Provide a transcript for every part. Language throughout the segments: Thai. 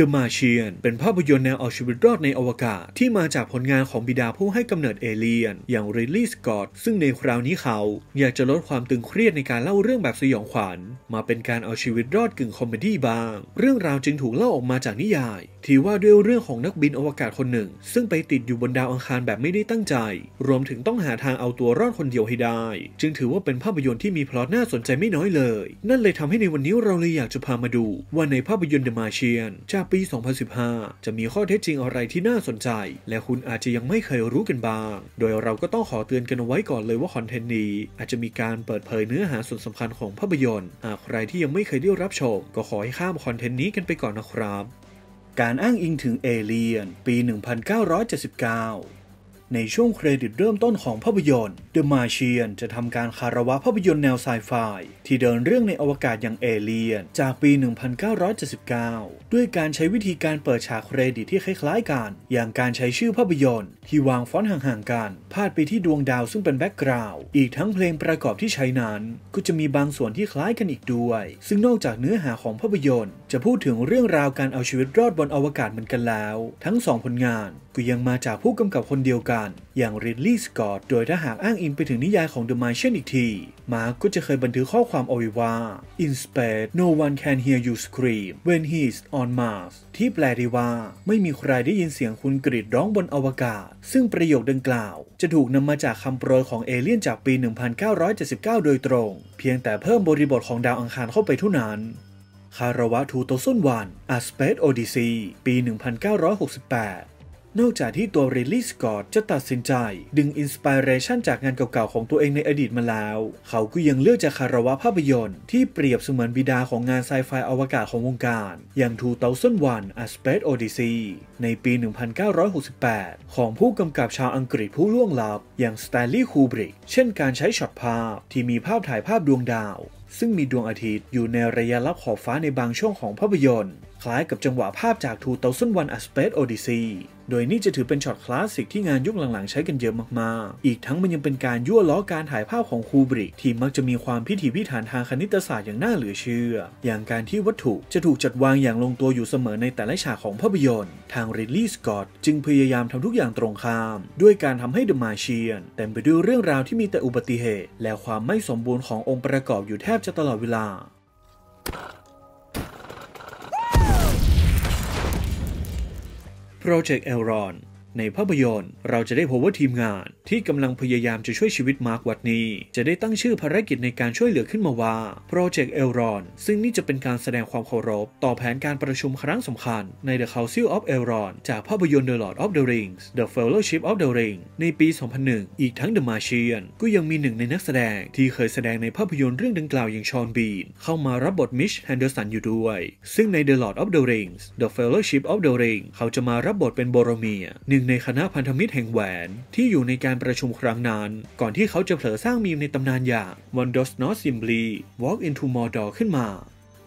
The Martian เป็นภาพยนตร์แนวเอาชีวิตรอดในอวกาศที่มาจากผลงานของบิดาผู้ให้กำเนิดเอเลียนอย่างริลลี่สกอตซึ่งในคราวนี้เขา อยากจะลดความตึงเครียดในการเล่าเรื่องแบบสยองขวัญ มาเป็นการเอาชีวิตรอดกึ่งคอมเมดี้บ้าง เรื่องราวจึงถูกเล่าออกมาจากนิยายถือว่าด้วยเรื่องของนักบินอวกาศคนหนึ่ง ซึ่งไปติดอยู่บนดาวอังคารแบบไม่ได้ตั้งใจ รวมถึงต้องหาทางเอาตัวรอดคนเดียวให้ได้ จึงถือว่าเป็นภาพยนตร์ที่มีพล็อตน่าสนใจไม่น้อยเลย นั่นเลยทำให้ในวันนี้เราเลยอยากจะพามาดู ว่าในภาพยนตร์เดอะมาเชียน จากปี 2015 จะมีข้อเท็จจริงอะไรที่น่าสนใจ และคุณอาจจะยังไม่เคยรู้กันบ้าง โดยเราก็ต้องขอเตือนกันไว้ก่อนเลยว่าคอนเทนต์นี้อาจจะมีการเปิดเผยเนื้อหาส่วนสำคัญของภาพยนตร์หากใครที่ยังไม่เคยได้รับชมก็ขอให้ข้ามคอนเทนต์นี้กันไปก่อนนะครับการอ้างอิงถึงเอเลียน ปี 1979ในช่วงเครดิตเริ่มต้นของภาพยนตร์ The Martian จะทำการคารวะภาพยนตร์แนวไซไฟที่เดินเรื่องในอวกาศอย่างเอเลียนจากปี 1979 ด้วยการใช้วิธีการเปิดฉากเครดิตที่คล้ายๆกัน อย่างการใช้ชื่อภาพยนตร์ที่วางฟอนต์ห่างๆกันพาดไปที่ดวงดาวซึ่งเป็นแบ็กกราวด์อีกทั้งเพลงประกอบที่ใช้นั้นก็จะมีบางส่วนที่คล้ายกันอีกด้วย ซึ่งนอกจากเนื้อหาของภาพยนตร์จะพูดถึงเรื่องราวการเอาชีวิตรอดบนอวกาศเหมือนกันแล้ว ทั้งสองผลงานก็ยังมาจากผู้กำกับคนเดียวกัน อย่างริดลีย์สกอตโดยถ้าหากอ้างอิงไปถึงนิยายของเดอะมาเช่นอีกที มาร์กก็จะเคยบันทึกข้อความเอาไว้ว่า In space no one can hear you scream when he's on Mars ที่แปลได้ว่า ไม่มีใครได้ยินเสียงคุณกรีดร้องบนอวกาศ ซึ่งประโยคดังกล่าว จะถูกนำมาจากคำโปรยของเอเลี่ยนจากปี 1979 โดยตรง เพียงแต่เพิ่มบริบทของดาวอังคารเข้าไปเท่านั้นคาราวะทูโตซุนวัน A s p เ c ซโอด s ซีปี 1968นอกจากที่ตัวเรลลี่สกอตจะตัดสินใจ ดึงอินสปิเรชันจากงานเก่าๆของตัวเองในอดีตมาแล้ว เขาก็ยังเลือกจะคารวะภาพยนตร์ ที่เปรียบเสมือนบิดาของงานไซไฟอวกาศของวงการ อย่าง2001 A Space Odyssey ในปี 1968 ของผู้กำกับชาวอังกฤษผู้ล่วงลับอย่างสแตลลี่คูบริกเช่นการใช้ช็อตภาพที่มีภาพถ่ายภาพดวงดาว ซึ่งมีดวงอาทิตย์อยู่ในระยะลับขอบฟ้าในบางช่วงของภาพยนตร์คล้ายกับจังหวะภาพจาก2001 A Space Odyssey โดยนี่จะถือเป็นช็อตคลาสสิกที่งานยุคหลังๆใช้กันเยอะมากๆ อีกทั้งมันยังเป็นการยั่วล้อการถ่ายภาพของคูบริกที่มักจะมีความพิถีพิถันทางคณิตศาสตร์อย่างน่าเหลือเชื่อ อย่างการที่วัตถุจะถูกจัดวางอย่างลงตัวอยู่เสมอในแต่ละฉากของภาพยนตร์ ทางริลลีย์สกอตจึงพยายามทำทุกอย่างตรงข้าม ด้วยการทำให้เดอะมาเชียนเต็มไปด้วยเรื่องราวที่มีแต่อุบัติเหตุ และความไม่สมบูรณ์ขององค์ประกอบอยู่แทบจะตลอดเวลา Project Elrond ในภาพยนตร์เราจะได้พบว่าทีมงานที่กำลังพยายามจะช่วยชีวิตมาร์ควัตนี้ จะได้ตั้งชื่อภารกิจในการช่วยเหลือขึ้นมาว่าโปรเจกต์เอลรอนซึ่งนี่จะเป็นการแสดงความเคารพ ต่อแผนการประชุมครั้งสำคัญใน The Council of Elrond จากภาพยนตร์ The Lord of the Rings The Fellowship of the Ring ในปี 2001 อีกทั้ง The Martian ก็ยังมีหนึ่งในนักแสดงที่เคยแสดงในภาพยนตร์เรื่องดังกล่าวอย่างชอนบีนเข้ามารับบทมิชแฮนเดอร์สันอยู่ด้วยซึ่งใน The Lord of the Rings The Fellowship of the Ring เขาจะมารับบทเป็นโบโรเมียหนึ่งงในคณะพันธมิตรแห่งแหวนที่อยู่ในการประชุมครั้งนั้นก่อนที่เขาจะเผลอสร้างมีมในตำนานอย่าง One Does Not Simply Walk Into Mordor ขึ้นมา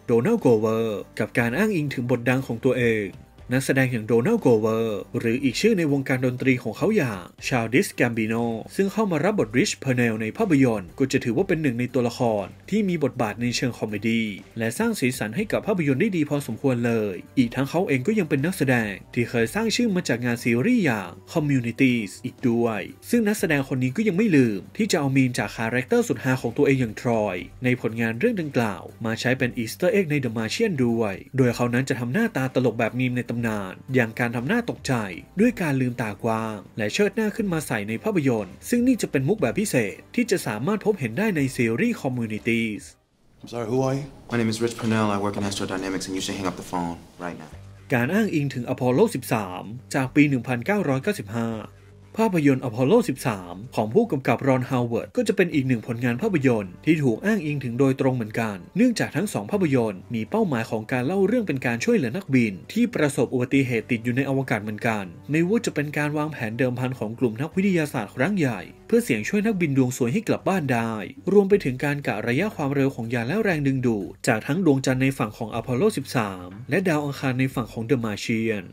โดนัลด์โกเวอร์กับการอ้างอิงถึงบทดังของตัวเองนักแสดงอย่างโดนัลด์โกเวอร์ หรืออีกชื่อในวงการดนตรีของเขาอย่างชาลดิสแกมบิโนซึ่งเข้ามารับบทริชเพเนลในภาพยนตร์ก็จะถือว่าเป็นหนึ่งในตัวละคร ที่มีบทบาทในเชิงคอมเมดี้และสร้างสีสันให้กับภาพยนตร์ได้ดีพอสมควรเลย อีกทั้งเขาเองก็ยังเป็นนักแสดง ที่เคยสร้างชื่อมาจากงานซีรีส์อย่าง Communities อีกด้วย ซึ่งนักแสดงคนนี้ก็ยังไม่ลืม ที่จะเอามีมจากคาแรคเตอร์สุดฮาของตัวเองอย่างทรอยในผลงานเรื่องดังกล่าว มาใช้เป็นอีสเตอร์เอ็กในเดอะมาเชียนด้วย โดยเขานั้นจะทำหน้าตาตลกแบบมีมในตำำนานอย่างการทำหน้าตกใจด้วยการลืมตากว้าง และเชิดหน้าขึ้นมาใส่ในภาพยนตร์ ซึ่งนี่จะเป็นมุกแบบพิเศษที่จะสามารถพบเห็นได้ในซีรีส์ Communities I'm sorry who are you My name is Rich Purnell I work in Astrodynamics and you should hang up the phone right now การอ้างอิงถึงอพอลโล13 จากปี 1995ภาพยนตร์อพอลโล 13 ของผู้กำกับรอนฮาวเวิร์ด ก็จะเป็นอีกหนึ่งผลงานภาพยนตร์ ที่ถูกอ้างอิงถึงโดยตรงเหมือนกัน เนื่องจากทั้งสองภาพยนตร์มีเป้าหมายของการเล่าเรื่องเป็นการช่วยเหลือนักบิน ที่ประสบอุบัติเหตุติดอยู่ในอวกาศเหมือนกันไม่ว่าจะเป็นการวางแผนเดิมพันของกลุ่มนักวิทยาศาสตร์ครั้งใหญ่เพื่อเสี่ยงช่วยนักบินดวงสวยให้กลับบ้านได้ รวมไปถึงการกะระยะความเร็วของยานและแรงดึงดูดจากทั้งดวงจันทร์ในฝั่งของอพอลโล 13 และดาวอังคารในฝั่งของเดอะมาเชียน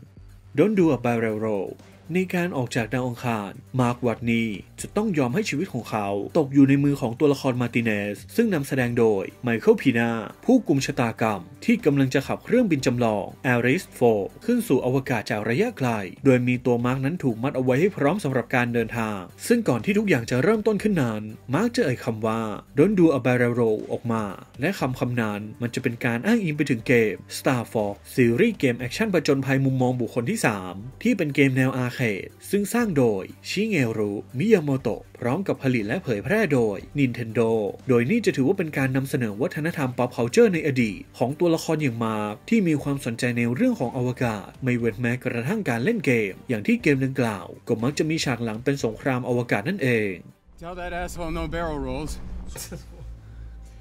Don't do a barrel roll ในการออกจากดาวองคาร มาร์กวัตนีจะต้องยอมให้ชีวิตของเขาตกอยู่ในมือของตัวละครมาติเนสซึ่งนำแสดงโดย ไมเคิล พีนา ผู้กุมชะตากรรมที่กำลังจะขับเครื่องบินจำลองแอริสโฟขึ้นสู่อวกาศจากระยะไกล โดยมีตัวมาร์กนั้นถูกมัดเอาไว้ให้พร้อมสำหรับการเดินทาง ซึ่งก่อนที่ทุกอย่างจะเริ่มต้นขึ้นนั้นมาร์กจะเอ่ยคำว่าโดนดูอับ a r r โรออกมา และคำคำนั้นมันจะเป็นการอ้างอิงไปถึงเกม Star Fox ซีรีส์เกมแอคชั่นประจนภัยมุมมองบุคคลที่ 3 ที่เป็นเกมแนวอาร์เขตซึ่งสร้างโดยชิเงรุมิยาโมโตะพร้อมกับผลิตและเผยแพร่โดย Nintendo โดยนี่จะถือว่าเป็นการนำเสนอวัฒนธรรม pop culture ในอดีตของตัวละครอย่างมาร์กที่มีความสนใจในเรื่องของอวกาศ ไม่เว้นแม้กระทั่งการเล่นเกม อย่างที่เกมดังกล่าว ก็มักจะมีฉากหลังเป็นสงครามอวกาศนั่นเอง Tell that asshole no barrel rolls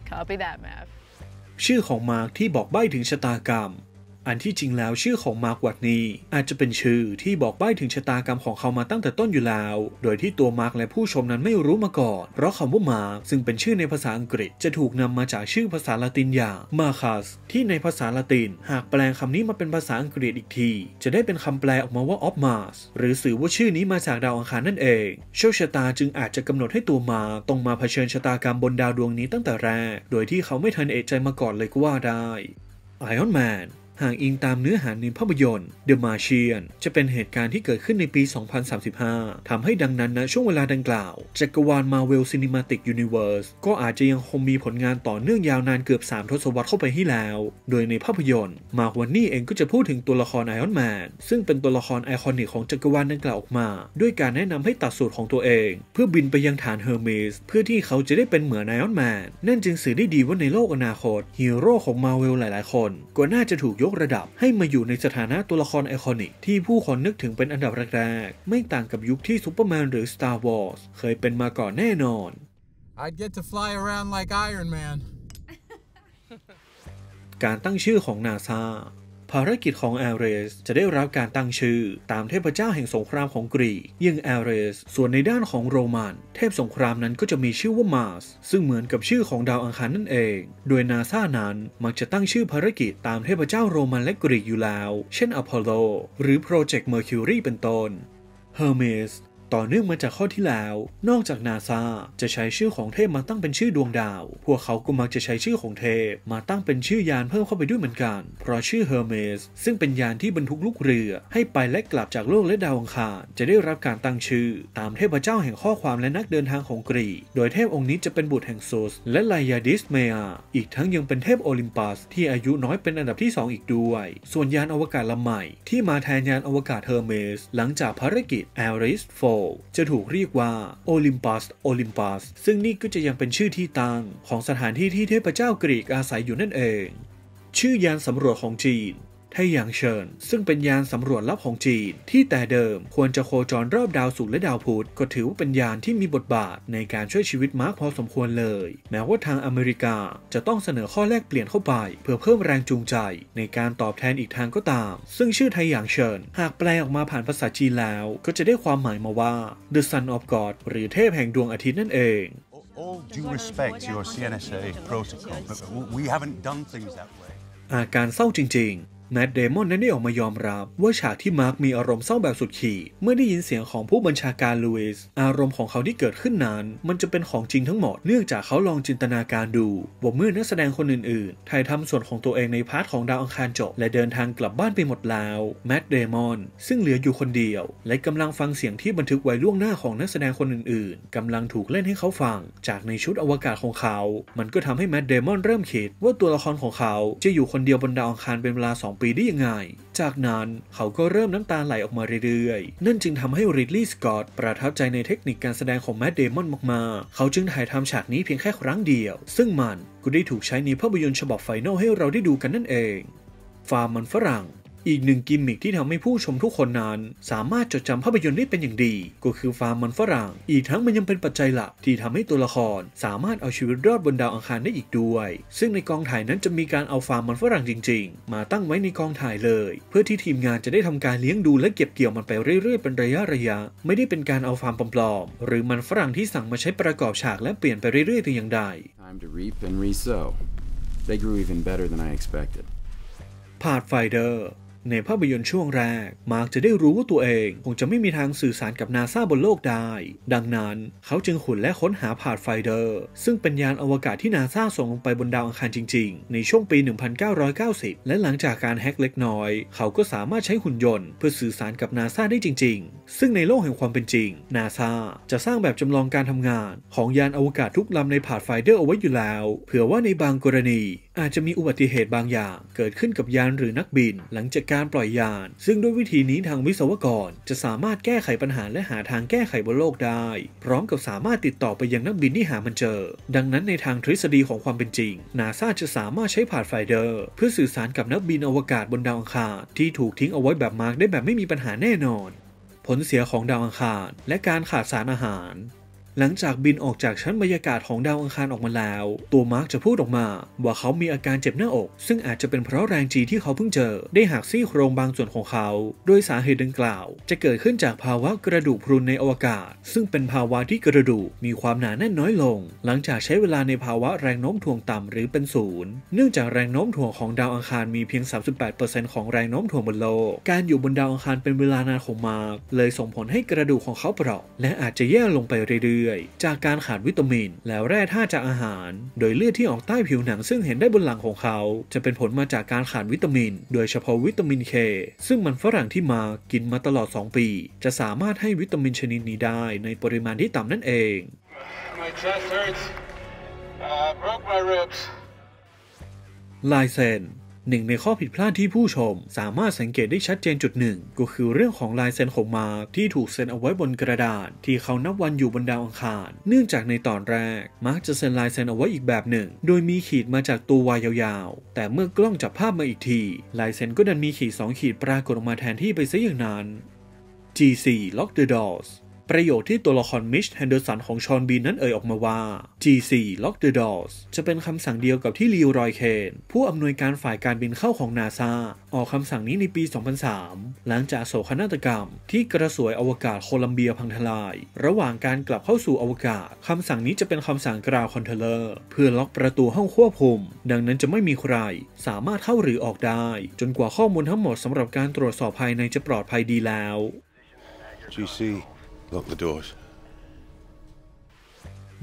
Copy that map ชื่อของมาร์กที่บอกใบ้ถึงชะตากรรมอันที่จริงแล้วชื่อของมาร์กวัตนีอาจจะเป็นชื่อที่บอกใบ้ถึงชะตากรรมของเขามาตั้งแต่ต้นอยู่แล้ว โดยที่ตัวมาร์กและผู้ชมนั้นไม่รู้มาก่อน เพราะคำว่ามาร์กซึ่งเป็นชื่อในภาษาอังกฤษจะถูกนำมาจากชื่อภาษาละตินอย่างมาคัสที่ในภาษาละติน หากแปลงคำนี้มาเป็นภาษาอังกฤษอีกทีจะได้เป็นคำแปลออกมาว่าออฟมาสหรือสื่อว่าชื่อนี้มาจากดาวอังคารนั่นเอง โชคชะตาจึงอาจจะกำหนดให้ตัวมาร์ต้องมาเผชิญชะตากรรมบนดาวดวงนี้ตั้งแต่แรก โดยที่เขาไม่ทันเอะใจมาก่อนเลยก็ว่าได้ไอออนแมนหากอิงตามเนื้อหาในภาพยนตร์ The Martian จะเป็นเหตุการณ์ที่เกิดขึ้นในปี 2035 ทำให้ดังนั้นนะช่วงเวลาดังกล่าวจักรวาล Marvel Cinematic Universe ก็อาจจะยังคงมีผลงานต่อเนื่องยาวนานเกือบ 3ทศวรรษเข้าไปให้แล้ว โดยในภาพยนตร์มารวันนี่เองก็จะพูดถึงตัวละครไอออนแมนซึ่งเป็นตัวละครไอคอนิกของจักรวาลดังกล่าวออกมา ด้วยการแนะนำให้ตัดสูตรของตัวเอง เพื่อบินไปยังฐานเฮอร์เมสเพื่อที่เขาจะได้เป็นเหมือนไอออนแมนนั่นจึงสื่อได้ดีว่าในโลกอนาคตฮีโร่ของมาเวลหลาย ๆ คนก็น่าจะถูกยกระดับให้มาอยู่ในสถานะตัวละครไอคอนิกที่ผู้คนนึกถึงเป็นอันดับแรกๆ ไม่ต่างกับยุคที่ซูเปอร์แมนหรือ Star Wars เคยเป็นมาก่อนแน่นอน I'd get to fly around like Iron Man การตั้งชื่อของนาซาภารกิจของแอเรสจะได้รับการตั้งชื่อตามเทพเจ้าแห่งสงครามของกรีกยิ่งแอเรสส่วนในด้านของโรมัน เทพสงครามนั้นก็จะมีชื่อว่ามาร์สซึ่งเหมือนกับชื่อของดาวอังคารนั่นเอง โดยนาซานั้น มักจะตั้งชื่อภารกิจตามเทพเจ้าโรมันและกรีกอยู่แล้ว เช่นอพอลโลหรือโปรเจกต์เมอร์คิวรีเป็นต้นเฮอร์เมสต่อเนื่องมาจากข้อที่แล้ว นอกจากนาซาจะใช้ชื่อของเทพมาตั้งเป็นชื่อดวงดาว พวกเขาก็มักจะใช้ชื่อของเทพ มาตั้งเป็นชื่อยานเพิ่มเข้าไปด้วยเหมือนกัน เพราะชื่อเฮอร์เมสซึ่งเป็นยานที่บรรทุกลูกเรือ ให้ไปและกลับจากโลกและดาวอังคารจะได้รับการตั้งชื่อ ตามเทพเจ้าแห่งข้อความและนักเดินทางของกรีโดยเทพองค์นี้จะเป็นบุตรแห่งโซสและไลยาดิสเมียอีกทั้งยังเป็นเทพโอลิมปัส ที่อายุน้อยเป็นอันดับที่2อีกด้วย ส่วนยานอวกาศลำใหม่ที่มาแทนยานอวกาศเฮอร์เมสหลังจากภารกิจแอริสโฟจะถูกเรียกว่าโอลิมปัส โอลิมปัส ซึ่งนี่ก็จะยังเป็นชื่อที่ตั้งของสถานที่ที่เทพเจ้ากรีกอาศัยอยู่นั่นเอง ชื่อยานสำรวจของจีนไทหยางเฉินซึ่งเป็นยานสำรวจลับของจีน ที่แต่เดิมควรจะโคจรรอบดาวศุกร์และดาวพุธก็ถือว่าเป็นยานที่มีบทบาทในการช่วยชีวิตมาร์กพอสมควรเลย แม้ว่าทางอเมริกาจะต้องเสนอข้อแลกเปลี่ยนเข้าไป เพื่อเพิ่มแรงจูงใจในการตอบแทนอีกทางก็ตาม ซึ่งชื่อไทหยางเฉินหากแปลออกมาผ่านภาษาจีนแล้วก็จะได้ความหมายมาว่า The Sun of God หรือเทพแห่งดวงอาทิตย์นั่นเอง all due respect to your CNSA protocol, but we haven't done things that way. อาการเศร้าจริงแมดเดมอนนั้นได้ออกมายอมรับว่าฉากที่มาร์กมีอารมณ์เศร้าแบบสุดขีดเมื่อได้ยินเสียงของผู้บัญชาการลูอิสอารมณ์ของเขาที่เกิดขึ้นนั้นมันจะเป็นของจริงทั้งหมดเนื่องจากเขาลองจินตนาการดูว่าเมื่อนักแสดงคนอื่นๆถ่ายทำส่วนของตัวเองในพาร์ทของดาวอังคารจบและเดินทางกลับบ้านไปหมดแล้วแมดเดมอนซึ่งเหลืออยู่คนเดียวและกำลังฟังเสียงที่บันทึกไว้ล่วงหน้าของนักแสดงคนอื่นๆ กำลังถูกเล่นให้เขาฟังจากในชุดอวกาศของเขา มันก็ทำให้แมดเดมอนเริ่มคิดว่าตัวละครของเขาจะอยู่คนเดียวบนดาวอังคารเป็นเวลา 2 2ปีได้ยังไง จากนั้นเขาก็เริ่มน้ำตาไหลออกมาเรื่อยๆนั่นจึงทำให้ริดลี่สกอตประทับใจในเทคนิคการแสดงของแมดเดมอนมากๆ เขาจึงถ่ายทำฉากนี้เพียงแค่ครั้งเดียว ซึ่งมันก็ได้ถูกใช้ในภาพยนตร์ฉบับไฟนอลให้เราได้ดูกันนั่นเอง ฟาร์มมันฝรั่งอีกหนึ่งกิมมิคที่ทำให้ผู้ชมทุกคนนั้น สามารถจดจำภาพยนตร์ได้เป็นอย่างดี ก็คือฟาร์มมันฝรั่ง อีกทั้งมันยังเป็นปัจจัยหลักที่ทำให้ตัวละคร สามารถเอาชีวิตรอดบนดาวอังคารได้อีกด้วย ซึ่งในกองถ่ายนั้นจะมีการเอาฟาร์มมันฝรั่งจริงๆ มาตั้งไว้ในกองถ่ายเลย เพื่อที่ทีมงานจะได้ทำการเลี้ยงดูและเก็บเกี่ยวมันไปเรื่อยๆเป็นระยะระยะ ไม่ได้เป็นการเอาฟาร์มปลอมๆหรือมันฝรั่งที่สั่งมาใช้ประกอบฉากและเปลี่ยนไปเรื่อยๆแต่อย่างใด They grew even better than I expected. าดไฟเดอร์ในภาพยนตร์ช่วงแรก มาร์กจะได้รู้ว่าตัวเอง คงจะไม่มีทางสื่อสารกับนาซาบนโลกได้ ดังนั้น เขาจึงขุดและค้นหาผ่านไฟเดอร์ซึ่งเป็นยานอวกาศที่นาซาส่งลงไปบนดาวอังคารจริงๆในช่วงปี 1990 และหลังจากการแฮกเล็กน้อย เขาก็สามารถใช้หุ่นยนต์เพื่อสื่อสารกับนาซาได้จริงๆ ซึ่งในโลกแห่งความเป็นจริงนาซาจะสร้างแบบจำลองการทำงาน ของยานอวกาศทุกลำในผ่านไฟเดอร์เอาไว้อยู่แล้วเผื่อว่าในบางกรณีอาจจะมีอุบัติเหตุบางอย่าง เกิดขึ้นกับยานหรือนักบิน หลังจากการปล่อยยานซึ่งด้วยวิธีนี้ทางวิศวกรจะสามารถแก้ไขปัญหาและหาทางแก้ไขบนโลกได้ พร้อมกับสามารถติดต่อไปยังนักบินที่หามันเจอ ดังนั้นในทางทฤษฎีของความเป็นจริงนาซาจะสามารถใช้ผ่านไฟเดอร์เพื่อสื่อสารกับนักบินอวกาศบนดาวอังคารที่ถูกทิ้งเอาไว้แบบมาร์กได้แบบไม่มีปัญหาแน่นอน ผลเสียของดาวอังคารและการขาดสารอาหารหลังจากบินออกจากชั้นบรรยากาศของดาวอังคารออกมาแล้ว ตัวมาร์กจะพูดออกมาว่าเขามีอาการเจ็บหน้าอก ซึ่งอาจจะเป็นเพราะแรงจีที่เขาเพิ่งเจอได้หักซี่โครงบางส่วนของเขา โดยสาเหตุดังกล่าว จะเกิดขึ้นจากภาวะกระดูกพรุนในอวกาศ ซึ่งเป็นภาวะที่กระดูกมีความหนาแน่นน้อยลง หลังจากใช้เวลาในภาวะแรงโน้มถ่วงต่ำหรือเป็นศูนย์ เนื่องจากแรงโน้มถ่วงของดาวอังคารมีเพียง 38%ของแรงโน้มถ่วงบนโลก การอยู่บนดาวอังคารเป็นเวลานานของมาร์กเลยส่งผลให้กระดูกของเขาเปราะ และอาจจะแย่ลงไปเรื่อยื่อยๆจากการขาดวิตามินแล้วแร่ธาตุจากอาหาร โดยเลือดที่ออกใต้ผิวหนังซึ่งเห็นได้บนหลังของเขา จะเป็นผลมาจากการขาดวิตามิน โดยเฉพาะวิตามินเคซึ่งมันฝรั่งที่มากินมาตลอด 2 ปี จะสามารถให้วิตามินชนิดนี้ได้ในปริมาณที่ต่ำนั่นเอง My chest hurts. Uh, broke my ribs. ลายเซนหนึ่งในข้อผิดพลาดที่ผู้ชมสามารถสังเกตได้ชัดเจนจุดหนึ่งก็คือเรื่องของลายเซ็นของมาร์กที่ถูกเซ็นเอาไว้บนกระดาษ ที่เขานับวันอยู่บนดาวอังคาร เนื่องจากในตอนแรกมาร์กจะเซ็นลายเซ็นเอาไว้อีกแบบหนึ่ง โดยมีขีดมาจากตัววายยาวๆ แต่เมื่อกล้องจับภาพมาอีกที ลายเซ็นก็ดันมีขีด2ขีดปรากฏออกมาแทนที่ไปซะอย่างนั้น G4 Lock the Doors ประโยคที่ตัวละครมิชแฮนเดอร์สันของชอนบีนนั้นเอ่ยออกมาว่า g c Lock the Doors จะเป็นคำสั่งเดียวกับที่ลีรอยเคนผู้อำนวยการฝ่ายการบินเข้าของนาซาออกคำสั่งนี้ในปี 2003 หลังจากโศกนาฏกรรม ที่กระสวยอวกาศโคลัมเบียพังทลาย ระหว่างการกลับเข้าสู่อวกาศคำสั่งนี้จะเป็นคำสั่งกราวคอนเทเลอร์เพื่อล็อกประตูห้องควบคุมดังนั้นจะไม่มีใคร สามารถเข้าหรือออกได้ จนกว่าข้อมูลทั้งหมดสำหรับการตรวจสอบภายในจะปลอดภัยดีแล้ว GC Lock the doors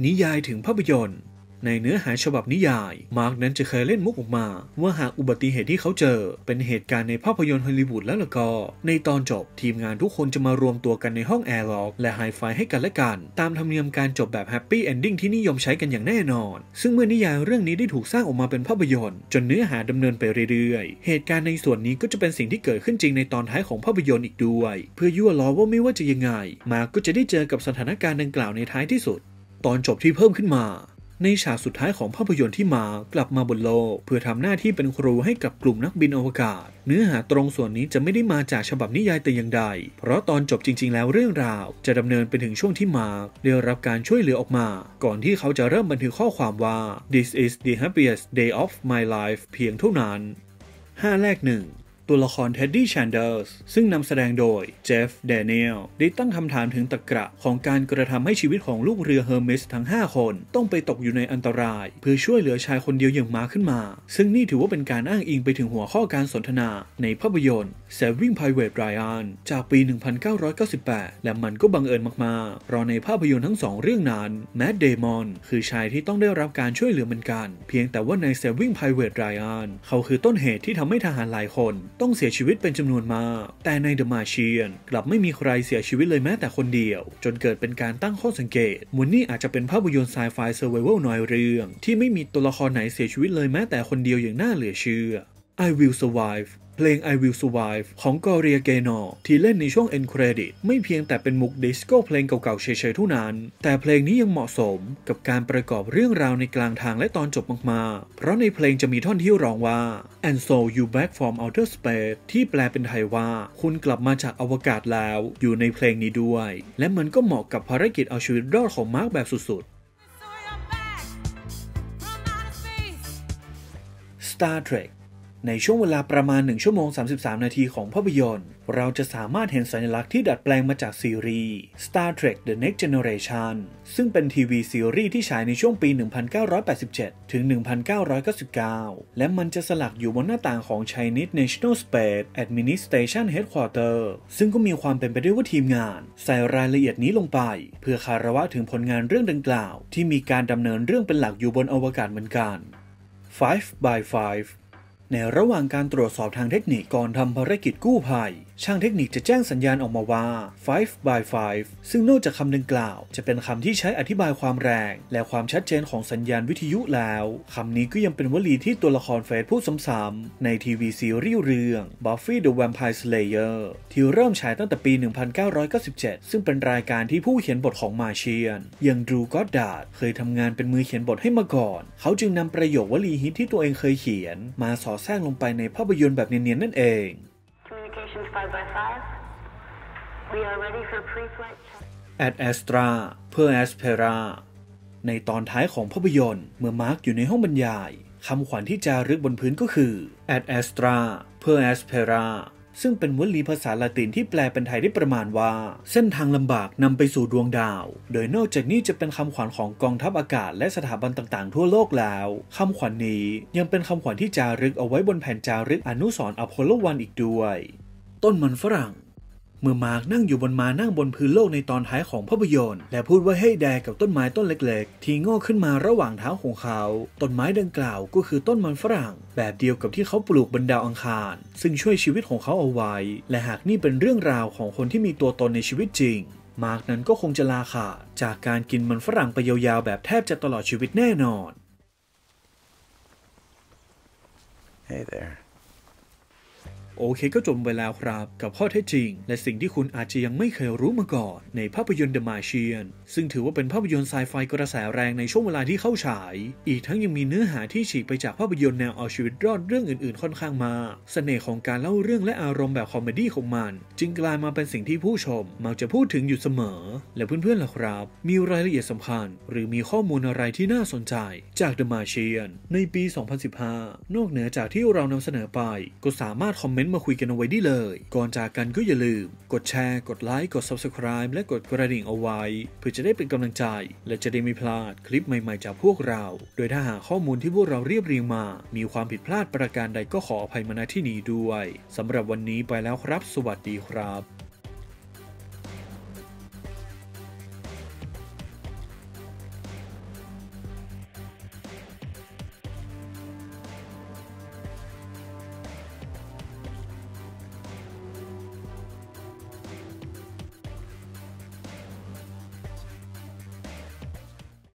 นิยายถึงภาพยนตร์ในเนื้อหาฉบับนิยาย มาร์กนั้นจะเคยเล่นมุกออกมา ว่าหากอุบัติเหตุที่เขาเจอเป็นเหตุการณ์ในภาพยนตร์ฮอลลีวูดแล้วล่ะก็ ในตอนจบ ทีมงานทุกคนจะมารวมตัวกันในห้องแอร์ล็อกและไฮไฟให้กันและกัน ตามธรรมเนียมการจบแบบแฮปปี้เอนดิ้งที่นิยมใช้กันอย่างแน่นอน ซึ่งเมื่อนิยายเรื่องนี้ได้ถูกสร้างออกมาเป็นภาพยนตร์ จนเนื้อหาดำเนินไปเรื่อยๆ เหตุการณ์ในส่วนนี้ก็จะเป็นสิ่งที่เกิดขึ้นจริงในตอนท้ายของภาพยนตร์อีกด้วย เพื่อยั่วล้อว่าไม่ว่าจะยังไง มาร์ก็จะได้เจอกับสถานการณ์ดังกล่าวในท้ายที่สุด ตอนจบที่เพิ่มขึ้นมาในฉากสุดท้ายของภาพยนตร์ที่มา กลับมาบนโลก เพื่อทำหน้าที่เป็นครูให้กับกลุ่มนักบินอวกาศ เนื้อหาตรงส่วนนี้จะไม่ได้มาจากฉบับนิยายแต่อย่างใด เพราะตอนจบจริงๆแล้วเรื่องราวจะดำเนินไปถึงช่วงที่มาเรียรับการช่วยเหลือออกมาก่อนที่เขาจะเริ่มบันทึกข้อความว่า this is the happiest day of my life เพียงเท่านั้น 5 แรก1ตัวละครเท็ดดี้แชนเดอร์สซึ่งนำแสดงโดยเจฟฟ์เดนิเอลได้ตั้งคำถามถึงตะกระของการกระทำให้ชีวิตของลูกเรือเฮอร์มิสทั้ง 5 คน ต้องไปตกอยู่ในอันตรายเพื่อช่วยเหลือชายคนเดียวอย่างมาขึ้นมา ซึ่งนี่ถือว่าเป็นการอ้างอิงไปถึงหัวข้อการสนทนาในภาพยนตร์ Saving Private Ryan จากปี 1998 และมันก็บังเอิญมาก ๆ เพราะในภาพยนตร์ทั้งสองเรื่องนั้นแมดเดมอนคือชายที่ต้องได้รับการช่วยเหลือเหมือนกัน เพียงแต่ว่าใน Saving Private Ryan เขาคือต้นเหตุที่ทำให้ทหารหลายคนต้องเสียชีวิตเป็นจำนวนมาก แต่ในเดอะมาเชียน กลับไม่มีใครเสียชีวิตเลยแม้แต่คนเดียว จนเกิดเป็นการตั้งข้อสังเกตมูนนี่อาจจะเป็นภาพยนตร์ไซไฟเซอร์ไวเวลน้อยเรื่อง ที่ไม่มีตัวละครไหนเสียชีวิตเลยแม้แต่คนเดียวอย่างน่าเหลือเชื่อ I Will Survive ลง I Will Survive ของกอเรียเกนอที่เล่นในช่วงเอ็นเครดิตไม่เพียงแต่เป็นมุกดิสโก้เพลงเก่าๆเฉยๆทุนั้น แต่เพลงนี้ยังเหมาะสมกับการประกอบเรื่องราวในกลางทางและตอนจบมากๆ เพราะในเพลงจะมีท่อนที่ร้องว่า and so you back from outer space ที่แปลเป็นไทยว่า คุณกลับมาจากอวกาศแล้วอยู่ในเพลงนี้ด้วย และมันก็เหมาะกับภารกิจเอาชีวิตรอดของมาร์กแบบสุดๆ Star Trek ในช่วงเวลาประมาณ 1 ชั่วโมง 33 นาทีของภาพยนตร์เราจะสามารถเห็นสัญลักษณ์ที่ดัดแปลงมาจากซีรีส์ Star Trek The Next Generation ซึ่งเป็นทีวีซีรีส์ที่ฉายในช่วงปี 1987 ถึง 1999 และมันจะสลักอยู่บนหน้าต่างของ Chinese National Space Administration Headquarter ซึ่งก็มีความเป็นไปได้ว่าทีมงานใส่รายละเอียดนี้ลงไป เพื่อคาระวะถึงผลงานเรื่องดังกล่าว ที่มีการดำเนินเรื่องเป็นหลักอยู่บนอวกาศเหมือนกัน5 by 5ในระหว่างการตรวจสอบทางเทคนิคก่อนทำภารกิจกู้ภัยช่างเทคนิคจะแจ้งสัญญาณออกมาว่า 5 by 5ซึ่งนอกจากคำดังกล่าว จะเป็นคำที่ใช้อธิบายความแรง และความชัดเจนของสัญญาณวิทยุแล้ว คำนี้ก็ยังเป็นวลีที่ตัวละครเฟสพูดซ้ำๆ ในทีวีซีรีส์เรื่อง Buffy the Vampire Slayer ที่เริ่มฉายตั้งแต่ปี 1997 ซึ่งเป็นรายการที่ผู้เขียนบทของมาเชียน ยังดูก็ดาดเคยทำงานเป็นมือเขียนบทให้มาก่อน เขาจึงนำประโยควลีฮิตที่ตัวเองเคยเขียน มาสอดแทรกลงไปในภาพยนตร์แบบเนียนๆนั่นเอง s อด t i o n 5า 5. We are ready for pre-flight check. At Astra เพื่อ Aspera ในตอนท้ายของภาพยนตร์เมื่อมาร์กอยู่ในห้องบรรยาย คำขวัญที่จารึกบนพื้นก็คือ Ad Astra ่อแ Aspera ซึ่งเป็นวลีภาษาละตินที่แปลเป็นไทยได้ประมาณว่า เส้นทางลำบากนำไปสู่ดวงดาว โดยนอกจากนี้จะเป็นคำขวัญของกองทัพอากาศและสถาบันต่างๆทั่วโลกแล้ว คำขวัญนนี้ยังเป็นคำขวัญที่จารึกเอาไว้บนแผ่นจารึกอนุสรณ์อพอลโลวันอีกด้วยต้นมันฝรั่ง เมื่อมาร์กนั่งอยู่บนมานั่งบนพื้นโลกในตอนท้ายของภาพยนตร์และพูดว่าให้แดกับต้นไม้ต้นเล็ก ๆ ที่งอกขึ้นมาระหว่างเท้าของเขา ต้นไม้ดังกล่าวก็คือต้นมันฝรั่ง แบบเดียวกับที่เขาปลูกบนดาวอังคาร ซึ่งช่วยชีวิตของเขาเอาไว้ และหากนี่เป็นเรื่องราวของคนที่มีตัวตนในชีวิตจริง มาร์กนั้นก็คงจะลาขาดจากการกินมันฝรั่งไปยาวๆแบบแทบจะตลอดชีวิตแน่นอน Hey there. โอเคก็จบไปแล้วครับกับข้อเท็จจริง และสิ่งที่คุณอาจจะยังไม่เคยรู้มาก่อน ในภาพยนตร์ The Martian ซึ่งถือว่าเป็นภาพยนตร์ไซไฟกระแสแรงในช่วงเวลาที่เข้าฉายอีกทั้งยังมีเนื้อหาที่ฉีกไปจากภาพยนตร์แนวเอาชีวิตรอดเรื่องอื่นๆค่อนข้างมาสเสน่ห์ของการเล่าเรื่องและอารมณ์แบบคอมเมดี้ของมัน จึงกลายมาเป็นสิ่งที่ผู้ชมมักจะพูดถึงอยู่เสมอ และเพื่อนๆล่ะครับ มีรายละเอียดสำคัญ หรือมีข้อมูลอะไรที่น่าสนใจ จาก The Martian ในปี 2015 นอกเหนือจากที่เรานำเสนอไป ก็สามารถคอมเมนต์มาคุยกันเอาไว้ได้เลย ก่อนจากกันก็อย่าลืม กดแชร์ กดไลค์ กด Subscribe และกดกระดิ่งเอาไว้ เพื่อจะได้เป็นกำลังใจ และจะได้ไม่พลาดคลิปใหม่ๆจากพวกเรา โดยถ้าหากข้อมูลที่พวกเราเรียบเรียงมา มีความผิดพลาดประการใดก็ขออภัยมาณที่นี้ด้วย สำหรับวันนี้ไปแล้วครับ สวัสดีครับ